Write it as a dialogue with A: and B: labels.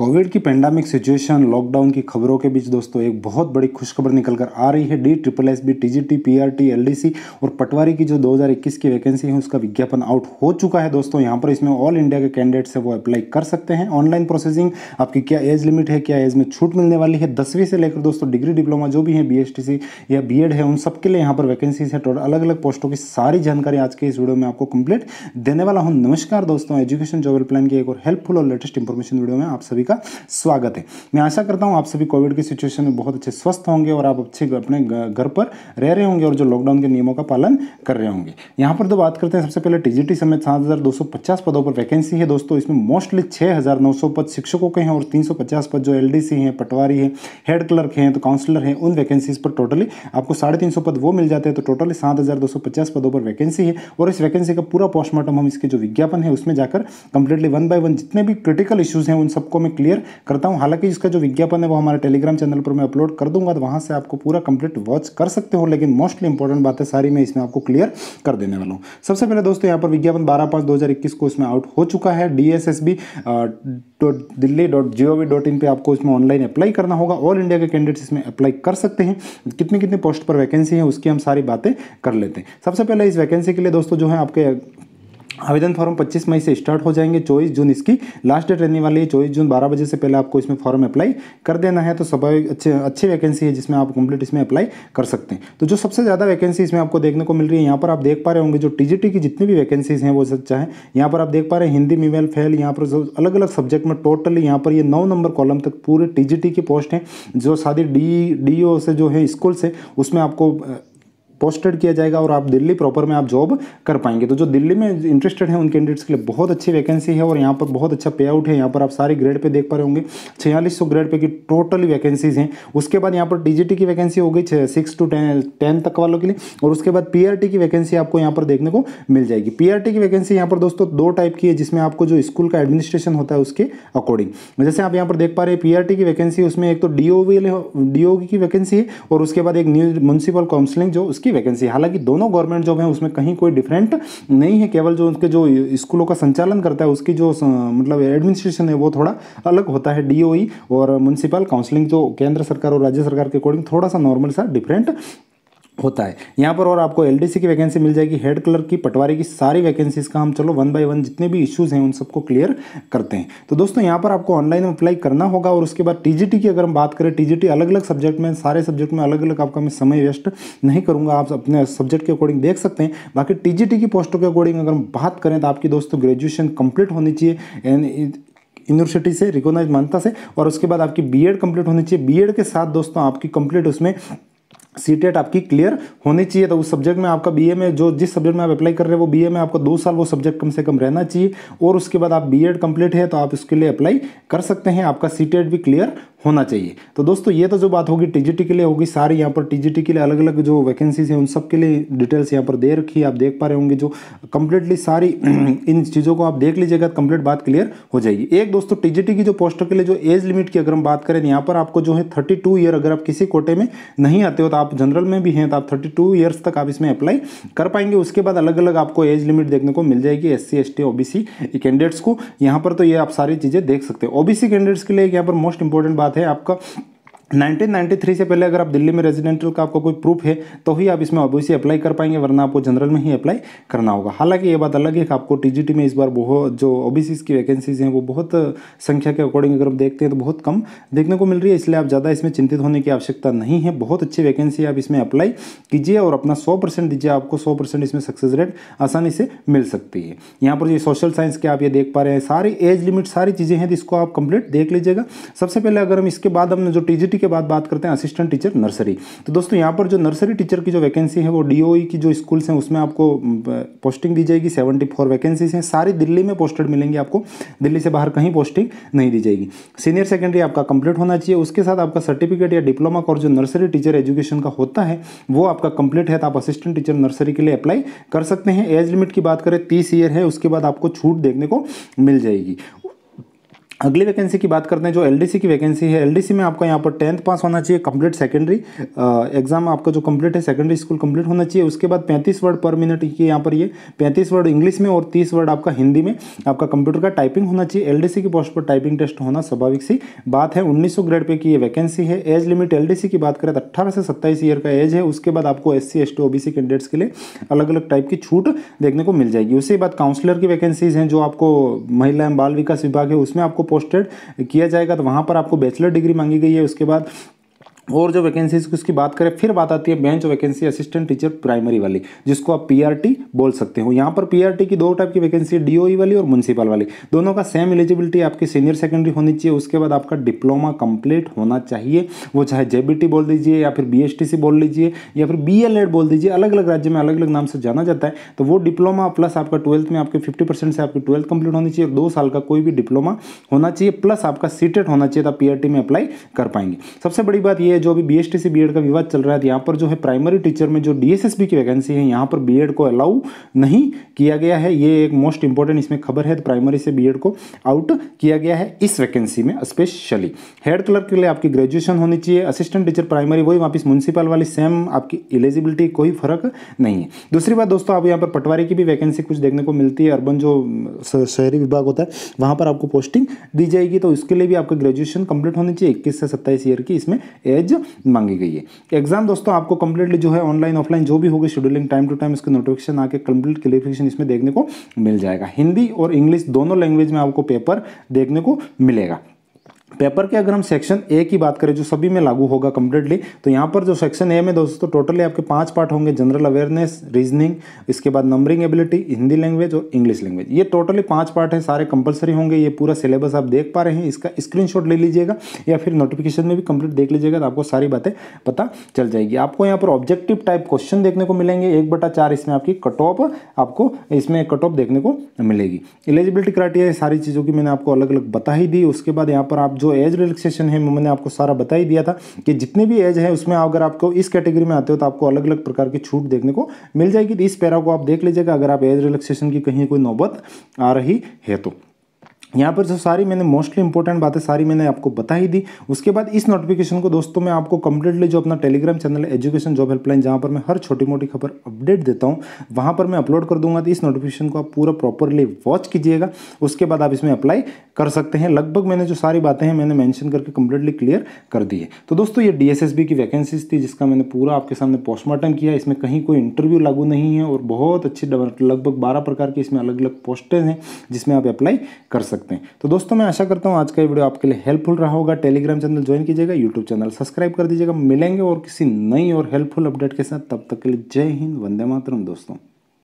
A: Covid की pandemic situation lockdown की खबरों के बीच दोस्तों एक बहुत बड़ी खुशखबर निकल कर आ रही है D triple S B T G T P R T L D C और पटवारी की जो 2021 की वैकेंसी है उसका विज्ञापन आउट हो चुका है दोस्तों यहाँ पर इसमें ऑल इंडिया के कैंडिडेट्स है वो अप्लाई कर सकते हैं ऑनलाइन प्रोसेसिंग आपकी क्या एज लिमिट है क्या एज में छूट मिलने वाली है दसवीं से लेकर दोस्तों डिग्री डिप्लोमा जो भी है बी एस टी सी या बी एड है उन सबके लिए यहाँ पर वैकेंसीज है टोटल अलग अलग पोस्टों की सारी जानकारी आज के इस वीडियो में आपको कंप्लीट देने वाला हूँ नमस्कार दोस्तों एजुकेशन जॉब प्लान की एक और हेल्पफुल और लेटेस्ट इंफॉर्मेशन वीडियो में आप सभी का स्वागत है मैं आशा करता हूँ आप सभी कोविड की सिचुएशन में बहुत अच्छे स्वस्थ होंगे और आप अच्छे अपने घर पर रह रहे होंगे और जो लॉकडाउन के नियमों का पालन कर रहे होंगे यहाँ पर तो बात करते हैं सबसे पहले टीजीटी समेत सात पदों पर वैकेंसी है दोस्तों इसमें मोस्टली छः पद शिक्षकों के हैं और तीन पद जो एल हैं पटवारी हैं हेड क्लर्क हैं तो काउंसलर हैं उन वैकेंसीज पर टोटली आपको साढ़े पद वो मिल जाते हैं तो टोटली सात पदों पर वैकेंसी है और इस वैकेंसी का पूरा पोस्टमार्टम हम इसके जो विज्ञापन है उसमें जाकर कंप्लीटली वन बाय वन जितने भी क्रिटिकल इश्यूज हैं उन सबको मैं मैं क्लियर करता हूँ हालांकि इसका जो विज्ञापन है वो हमारे टेलीग्राम चैनल पर मैं अपलोड कर दूंगा तो वहाँ से आपको पूरा कंप्लीट वॉच कर सकते हो लेकिन मोस्टली इंपॉर्टेंट बातें सारी मैं इसमें आपको क्लियर कर देने वाला हूँ सबसे पहले दोस्तों यहाँ पर विज्ञापन बारह पाँच दो को इसमें आउट हो चुका है D S S Delhi dot G O V dot in पर आपको इसमें ऑनलाइन अप्लाई करना होगा ऑल इंडिया के कैंडिडेट्स इसमें अप्लाई कर सकते हैं कितने कितने पोस्ट पर वैकेंसी है उसकी हम सारी बातें कर लेते हैं सबसे पहले इस वैकेंसी के लिए दोस्तों जो है आपके आवेदन फॉर्म 25 मई से स्टार्ट हो जाएंगे 24 जून इसकी लास्ट डेट रहने वाली है 24 जून 12 बजे से पहले आपको इसमें फॉर्म अप्लाई कर देना है तो सब अच्छे अच्छी वैकेंसी है जिसमें आप कंप्लीट इसमें अप्लाई कर सकते हैं तो जो सबसे ज़्यादा वैकेंसी इसमें आपको देखने को मिल रही है यहाँ पर आप देख पा रहे होंगे जो टी की जितनी भी वैकेंसीज हैं वो सच्चा है यहाँ पर आप देख पा रहे हैं हिंदी मीमेल फेल यहाँ पर अलग अलग सब्जेक्ट में टोटली यहाँ पर ये नौ नंबर कॉलम तक पूरे टी की पोस्ट हैं जो शादी डी डी से जो है स्कूल से उसमें आपको पोस्टेड किया जाएगा और आप दिल्ली प्रॉपर में आप जॉब कर पाएंगे तो जो दिल्ली में इंटरेस्टेड हैं उन कैंडिडेट्स के लिए बहुत अच्छी वैकेंसी है और यहाँ पर बहुत अच्छा पे आउट है यहाँ पर आप सारी ग्रेड पे देख पा रहे होंगे छियालीस सौ ग्रेड पे की टोटल वैकेंसीज हैं उसके बाद यहाँ पर डी की वैकेंसी हो गई सिक्स टू टेन टेन तक वालों के लिए और उसके बाद पी की वैकेंसी आपको यहाँ पर देखने को मिल जाएगी पी की वैकेंसी यहाँ पर दोस्तों दो टाइप की है जिसमें आपको जो स्कूल का एडमिनिस्ट्रेशन होता है उसके अकॉर्डिंग जैसे आप यहाँ पर देख पा रहे हैं पी की वैकेंसी उसमें एक तो डी की वैकेंसी है और उसके बाद एक न्यू म्यूनसिपल काउंसिलिंग जो उसकी की वैकेंसी हालांकि दोनों गवर्नमेंट जॉब हैं उसमें कहीं कोई डिफरेंट नहीं है केवल जो उनके जो स्कूलों का संचालन करता है उसकी जो मतलब एडमिनिस्ट्रेशन है वो थोड़ा अलग होता है डी e और म्यूनसिपल काउंसिलिंग जो केंद्र सरकार और राज्य सरकार के अकॉर्डिंग थोड़ा सा नॉर्मल सा डिफरेंट होता है यहाँ पर और आपको एल की वैकेंसी मिल जाएगी हेड क्लर्क की पटवारी की सारी वैकेंसीज का हम चलो वन बाय वन जितने भी इश्यूज़ हैं उन सबको क्लियर करते हैं तो दोस्तों यहाँ पर आपको ऑनलाइन अप्लाई करना होगा और उसके बाद टीजीटी की अगर हम बात करें टीजीटी अलग अलग सब्जेक्ट में सारे सब्जेक्ट में अलग अलग आपका मैं समय वेस्ट नहीं करूँगा आप अपने सब्जेक्ट के अकॉर्डिंग देख सकते हैं बाकी टीजीटी की पोस्टों के अकॉर्डिंग अगर हम बात करें तो आपकी दोस्तों ग्रेजुएशन कंप्लीट होनी चाहिए एंड यूनिवर्सिटी से रिकोगनाइज मानता से और उसके बाद आपकी बीएड कंप्लीट होनी चाहिए बीएड के साथ दोस्तों आपकी कंप्लीट उसमें सीटेट e आपकी क्लियर होनी चाहिए तो उस सब्जेक्ट में आपका बीए में जो जिस सब्जेक्ट में आप अप्लाई कर रहे हो वो बीए में आपको दो साल वो सब्जेक्ट कम से कम रहना चाहिए और उसके बाद आप बीएड कंप्लीट है तो आप उसके लिए अप्लाई कर सकते हैं आपका सीटेट e भी क्लियर होना चाहिए तो दोस्तों ये तो जो बात होगी टीजीटी के लिए होगी सारी यहाँ पर टीजीटी के लिए अलग अलग जो वैकेंसीज हैं उन सब के लिए डिटेल्स यहाँ पर दे रखी है आप देख पा रहे होंगे जो कंप्लीटली सारी इन चीज़ों को आप देख लीजिएगा कंप्लीट तो बात क्लियर हो जाएगी एक दोस्तों टीजीटी की जो पोस्टों के लिए जो एज लिमिट की अगर हम बात करें तो यहाँ पर आपको जो है थर्टी ईयर अगर आप किसी कोटे में नहीं आते हो तो आप आप जनरल में भी हैं तो आप थर्टी टू ईयर्स तक आप इसमें अप्लाई कर पाएंगे उसके बाद अलग अलग आपको एज लिमिट देखने को मिल जाएगी S C S T OBC candidates को यहाँ पर तो ये आप सारी चीज़ें देख सकते हैं ओबीसी कैंडिडेट्स के लिए यहाँ पर मोस्ट इंपॉर्टेंट बात है आपका 1993 से पहले अगर आप दिल्ली में रेजिडेंटल का आपको कोई प्रूफ है तो ही आप इसमें ओबीसी अप्लाई कर पाएंगे वरना आपको जनरल में ही अप्लाई करना होगा हालांकि ये बात अलग है कि आपको टीजीटी में इस बार बहुत जो ओबीसी की वैकेंसीज हैं वो बहुत संख्या के अकॉर्डिंग अगर आप देखते हैं तो बहुत कम देखने को मिल रही है इसलिए आप ज़्यादा इसमें चिंतित होने की आवश्यकता नहीं है बहुत अच्छी वैकेंसी आप इसमें अप्लाई कीजिए और अपना सौ दीजिए आपको सौ इसमें सक्सेस रेट आसानी से मिल सकती है यहाँ पर ये सोशल साइंस के आप ये देख पा रहे हैं सारी एज लिमिट सारी चीज़ें हैं जिसको तो आप कंप्लीट देख लीजिएगा सबसे पहले अगर हम इसके बाद हमने जो टी के बाद बात करते हैं असिस्टेंट टीचर नर्सरी तो दोस्तों यहाँ पर जो नर्सरी टीचर की जो वैकेंसी है वो डी e की जो स्कूल्स हैं उसमें आपको पोस्टिंग दी जाएगी सेवेंटी फोर वैकेंसीज हैं सारी दिल्ली में पोस्टेड मिलेंगी आपको दिल्ली से बाहर कहीं पोस्टिंग नहीं दी जाएगी सीनियर सेकेंडरी आपका कंप्लीट होना चाहिए उसके साथ आपका सर्टिफिकेट या डिप्लोमा और जो नर्सरी टीचर एजुकेशन का होता है वो आपका कंप्लीट है तो आप असिस्टेंट टीचर नर्सरी के लिए अप्लाई कर सकते हैं एज लिमिट की बात करें तीस ईयर है उसके बाद आपको छूट देखने को मिल जाएगी अगली वैकेंसी की बात करते हैं जो एलडीसी की वैकेंसी है एलडीसी में आपका यहाँ पर टेंथ पास होना चाहिए कंप्लीट सेकेंडरी एग्जाम आपका जो कंप्लीट है सेकेंडरी स्कूल कंप्लीट होना चाहिए उसके बाद 35 वर्ड पर मिनट की यहाँ पर ये 35 वर्ड इंग्लिश में और 30 वर्ड आपका हिंदी में आपका कंप्यूटर का टाइपिंग होना चाहिए एल की पोस्ट पर टाइपिंग टेस्ट होना स्वाभाविक सी बात है उन्नीस ग्रेड पर की ये वैकेंसी है एज लिमिट एल की बात करें तो अट्ठारह से सत्ताईस ईयर का एज है उसके बाद आपको एस सी एस कैंडिडेट्स के लिए अलग अलग टाइप की छूट देखने को मिल जाएगी उसी बात काउंसलर की वैकेंसीज हैं जो आपको महिला एवं बाल विकास विभाग है उसमें आपको पोस्टेड किया जाएगा तो वहाँ पर आपको बैचलर डिग्री मांगी गई है उसके बाद और जो वैकेंसीज की उसकी बात करें फिर बात आती है bench vacancy assistant teacher primary वाली जिसको आप पीआरटी बोल सकते हो यहाँ पर पीआरटी की दो टाइप की वैकेंसी है डीओई e वाली और म्यूनसिपल वाली दोनों का सेम एलिजिबिलिटी आपकी सीनियर सेकेंडरी होनी चाहिए उसके बाद आपका डिप्लोमा कंप्लीट होना चाहिए वो चाहे जे बोल दीजिए या फिर बी बोल लीजिए या फिर बी बोल दीजिए अलग अलग राज्य में अलग अलग नाम से जाना जाता है तो वो डिप्लोमा प्लस आपका ट्वेल्थ में आपके फिफ्टी से आपकी ट्वेल्थ कंप्लीट होनी चाहिए और दो साल का कोई भी डिप्लोमा होना चाहिए प्लस आपका सीटेड होना चाहिए तो पीआरटी में अप्लाई कर पाएंगे सबसे बड़ी बात यह जो अभी बी से बी का विवाद चल रहा है तो यहाँ पर जो है प्राइमरी टीचर में जो डी की वैकेंसी है यहाँ पर बी को अलाउ नहीं किया गया है ये एक मोस्ट इंपॉर्टेंट इसमें खबर है तो प्राइमरी से बी को आउट किया गया है इस वैकेंसी में स्पेशली हेड क्लर्क के लिए आपकी ग्रेजुएशन होनी चाहिए असिस्टेंट टीचर प्राइमरी वही वापस म्यूनसिपल वाली सेम आपकी एलिजिबिलिटी कोई फर्क नहीं है दूसरी बात दोस्तों आप यहाँ पर पटवारी की भी वैकेंसी कुछ देखने को मिलती है अर्बन जो शहरी विभाग होता है वहाँ पर आपको पोस्टिंग दी जाएगी तो उसके लिए भी आपका ग्रेजुएशन कंप्लीट होनी चाहिए इक्कीस से सत्ताईस ईयर की इसमें एज नॉलेज मांगी गई है एग्जाम दोस्तों आपको कंप्लीटली जो है ऑनलाइन ऑफलाइन जो भी होगी शेड्यूलिंग टाइम टू टाइम इसके नोटिफिकेशन आके कंप्लीट क्लियरिफिकेशन इसमें देखने को मिल जाएगा हिंदी और इंग्लिश दोनों लैंग्वेज में आपको पेपर देखने को मिलेगा पेपर के अगर हम सेक्शन ए की बात करें जो सभी में लागू होगा कम्प्लीटली तो यहाँ पर जो सेक्शन ए में दोस्तों टोटली आपके पांच पार्ट होंगे जनरल अवेयरनेस रीजनिंग इसके बाद नंबरिंग एबिलिटी हिंदी लैंग्वेज और इंग्लिश लैंग्वेज ये टोटली पांच पार्ट है सारे कंपलसरी होंगे ये पूरा सिलेबस आप देख पा रहे हैं इसका स्क्रीनशॉट ले लीजिएगा या फिर नोटिफिकेशन में भी कंप्लीट देख लीजिएगा तो आपको सारी बातें पता चल जाएगी आपको यहाँ पर ऑब्जेक्टिव टाइप क्वेश्चन देखने को मिलेंगे एक बटा चार इसमें आपकी कट ऑफ आपको इसमें कट ऑफ देखने को मिलेगी एलिजिबिलिटी क्राइटेरिया सारी चीज़ों की मैंने आपको अलग अलग बता ही दी उसके बाद यहाँ पर आप जो एज रिलैक्सेशन है मैंने आपको सारा बता ही दिया था कि जितने भी एज है उसमें अगर आपको इस कैटेगरी में आते हो तो आपको अलग अलग प्रकार की छूट देखने को मिल जाएगी तो इस पैरा को आप देख लीजिएगा अगर आप एज रिलैक्सेशन की कहीं कोई नौबत आ रही है तो यहाँ पर जो सारी मैंने मोस्टली इंपॉर्टेंट बातें सारी मैंने आपको बता ही दी उसके बाद इस नोटिफिकेशन को दोस्तों मैं आपको कंप्लीटली जो अपना Telegram channel education job helpline जहाँ पर मैं हर छोटी मोटी खबर अपडेट देता हूँ वहाँ पर मैं अपलोड कर दूंगा तो इस नोटिफिकेशन को आप पूरा प्रॉपरली वॉच कीजिएगा उसके बाद आप इसमें अप्लाई कर सकते हैं लगभग मैंने जो सारी बातें हैं मैंने मैंशन करके कम्प्लीटली क्लियर कर दी है तो दोस्तों ये डी की वैकेंसीज थी जिसका मैंने पूरा आपके सामने पोस्टमार्टम किया इसमें कहीं कोई इंटरव्यू लागू नहीं है और बहुत अच्छी लगभग बारह प्रकार की इसमें अलग अलग पोस्टें हैं जिसमें आप अप्लाई कर सकते सकते हैं तो दोस्तों मैं आशा करता हूँ आज का ये वीडियो आपके लिए हेल्पफुल रहा होगा टेलीग्राम चैनल ज्वाइन कीजिएगा यूट्यूब चैनल सब्सक्राइब कर दीजिएगा मिलेंगे और किसी नई और हेल्पफुल अपडेट के साथ तब तक के लिए जय हिंद वंदे मातरम दोस्तों